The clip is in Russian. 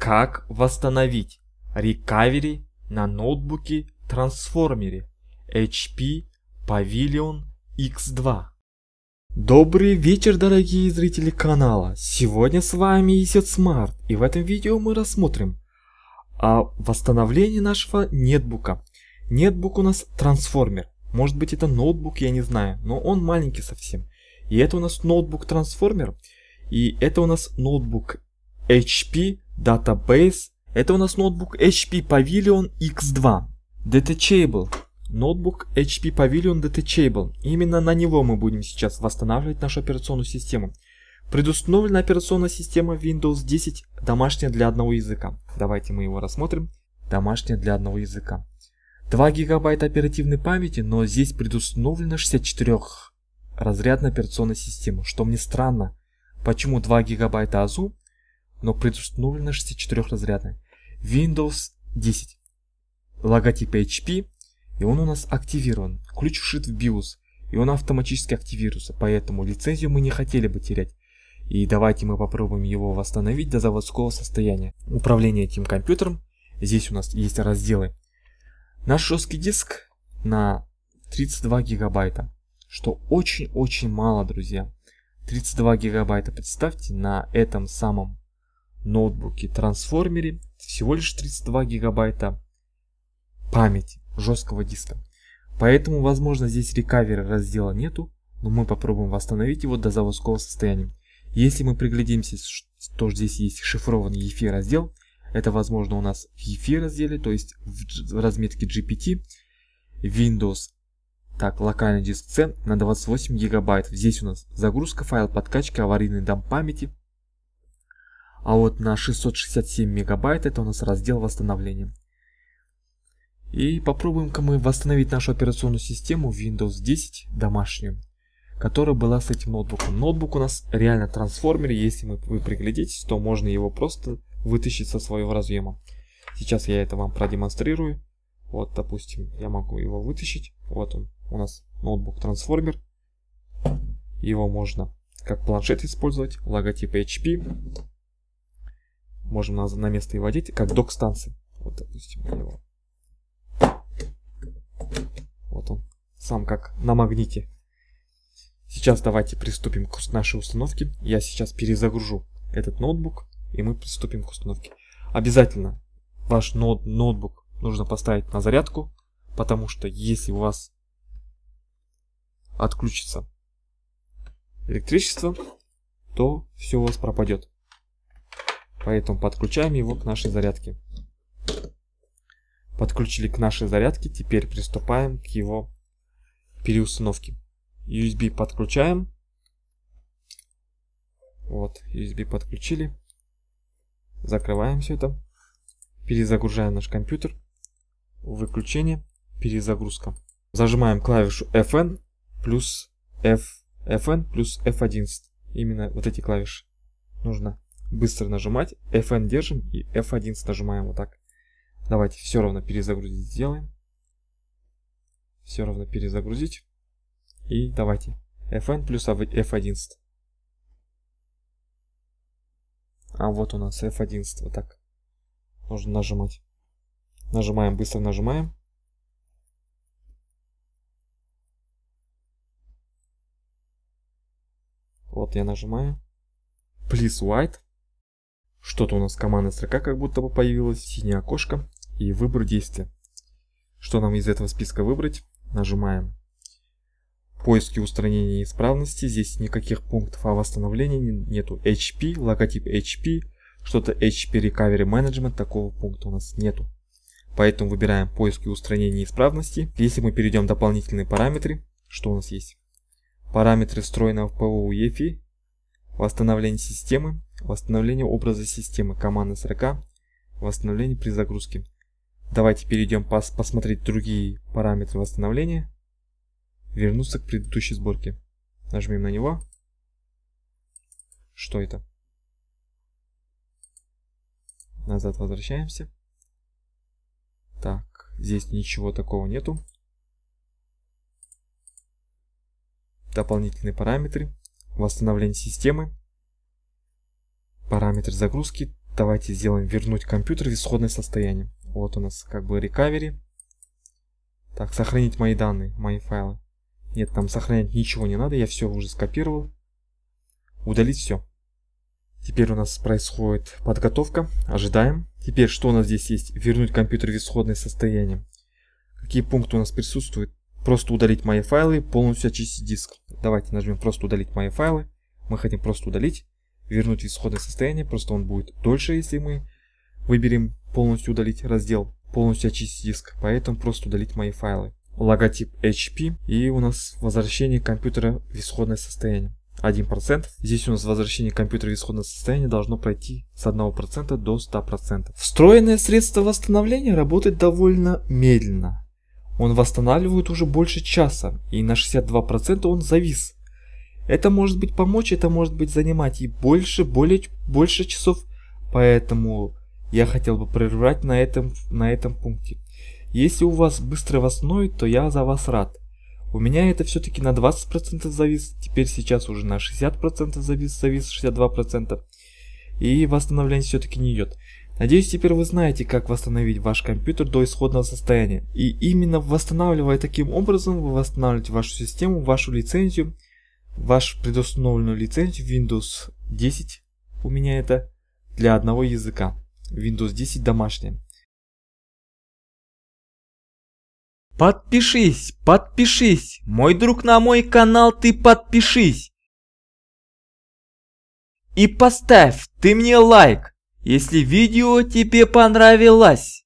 Как восстановить рекавери на ноутбуке трансформере HP Pavilion X2? Добрый вечер, дорогие зрители канала! Сегодня с вами Исет Смарт, и в этом видео мы рассмотрим а восстановление нашего нетбука. Нетбук у нас трансформер. Может быть это ноутбук, я не знаю, но он маленький совсем. И это у нас ноутбук трансформер. И это у нас ноутбук HP Database. Это у нас ноутбук HP Pavilion X2. Detachable. Ноутбук HP Pavilion Detachable. Именно на него мы будем сейчас восстанавливать нашу операционную систему. Предустановлена операционная система Windows 10 домашняя для одного языка. Давайте мы его рассмотрим. Домашняя для одного языка. 2 гигабайта оперативной памяти, но здесь предустановлена 64 разрядная операционная система, что мне странно. Почему 2 гигабайта АЗУ, но предустановлено 64-разрядное. Windows 10. Логотип HP, и он у нас активирован. Ключ ушит в BIOS, и он автоматически активируется, поэтому лицензию мы не хотели бы терять. И давайте мы попробуем его восстановить до заводского состояния. Управление этим компьютером. Здесь у нас есть разделы. Наш жесткий диск на 32 гигабайта, что очень-очень мало, друзья. 32 гигабайта, представьте, на этом самом ноутбуке трансформере всего лишь 32 гигабайта памяти жесткого диска. Поэтому, возможно, здесь рекавера раздела нету, но мы попробуем восстановить его до заводского состояния. Если мы приглядимся, что здесь есть шифрованный EFI раздел, это возможно у нас в EFI разделе, то есть в разметке GPT, Windows, так, локальный диск C на 28 гигабайт. Здесь у нас загрузка файл подкачки, аварийный дам памяти, а вот на 667 мегабайт это у нас раздел восстановления. И попробуем-ка мы восстановить нашу операционную систему Windows 10 домашнюю, которая была с этим ноутбуком. Ноутбук у нас реально трансформер, если вы приглядитесь, то можно его просто вытащить со своего разъема. Сейчас я это вам продемонстрирую. Вот, допустим, я могу его вытащить. Вот он, у нас ноутбук-трансформер. Его можно как планшет использовать, логотип HP можем на, на место и водить, как док-станции. Вот, допустим, его. Вот он, сам как на магните. Сейчас давайте приступим к нашей установке. Я сейчас перезагружу этот ноутбук, и мы приступим к установке. Обязательно ваш ноут ноутбук нужно поставить на зарядку, потому что если у вас отключится электричество, то все у вас пропадет. Поэтому подключаем его к нашей зарядке. Подключили к нашей зарядке, теперь приступаем к его переустановке. USB подключаем. Вот, USB подключили. Закрываем все это. Перезагружаем наш компьютер. Выключение, перезагрузка. Зажимаем клавишу FN плюс F, FN плюс F11. Именно вот эти клавиши нужно быстро нажимать. Fn держим и F11 нажимаем вот так. Давайте все равно перезагрузить сделаем. Все равно перезагрузить. И давайте Fn плюс а F11. А вот у нас F11. Вот так. Нужно нажимать. Нажимаем, быстро нажимаем. Вот я нажимаю. Please white. Что-то у нас командная строка как будто бы появилась, синее окошко и выбор действия. Что нам из этого списка выбрать? Нажимаем. Поиски устранения исправности. Здесь никаких пунктов о восстановлении нету. HP, логотип HP, что-то HP Recovery Management, такого пункта у нас нету. Поэтому выбираем поиски устранения исправности. Если мы перейдем в дополнительные параметры, что у нас есть? Параметры встроенного ПО UEFI, восстановление системы, Восстановление образа системы. команды строка. Восстановление при загрузке. Давайте перейдем пос посмотреть другие параметры восстановления. Вернуться к предыдущей сборке. Нажмем на него. Что это? Назад возвращаемся. Так, здесь ничего такого нету. Дополнительные параметры. Восстановление системы. Параметр загрузки. Давайте сделаем вернуть компьютер в исходное состояние. Вот у нас как бы recovery. Так, сохранить мои данные, мои файлы. Нет, там сохранять ничего не надо, я все уже скопировал. Удалить все. Теперь у нас происходит подготовка, ожидаем. Теперь что у нас здесь есть? Вернуть компьютер в исходное состояние. Какие пункты у нас присутствуют? Просто удалить мои файлы, полностью очистить диск. Давайте нажмем просто удалить мои файлы. Мы хотим просто удалить вернуть в исходное состояние, просто он будет дольше, если мы выберем полностью удалить раздел, полностью очистить диск, поэтому просто удалить мои файлы. Логотип HP и у нас возвращение компьютера в исходное состояние. 1%. Здесь у нас возвращение компьютера в исходное состояние должно пройти с 1% до 100%. Встроенное средство восстановления работает довольно медленно. Он восстанавливает уже больше часа и на 62% он завис. Это может быть помочь, это может быть занимать и больше, более, больше часов, поэтому я хотел бы прервать на этом, на этом пункте. Если у вас быстро восстановит, то я за вас рад. У меня это все-таки на 20% завис, теперь сейчас уже на 60% завис, завис 62%. И восстановление все-таки не идет. Надеюсь, теперь вы знаете, как восстановить ваш компьютер до исходного состояния. И именно восстанавливая таким образом, вы восстанавливаете вашу систему, вашу лицензию, Ваш предустановленную лицензию Windows 10, у меня это, для одного языка. Windows 10 домашняя. Подпишись, подпишись, мой друг на мой канал ты подпишись. И поставь ты мне лайк, если видео тебе понравилось.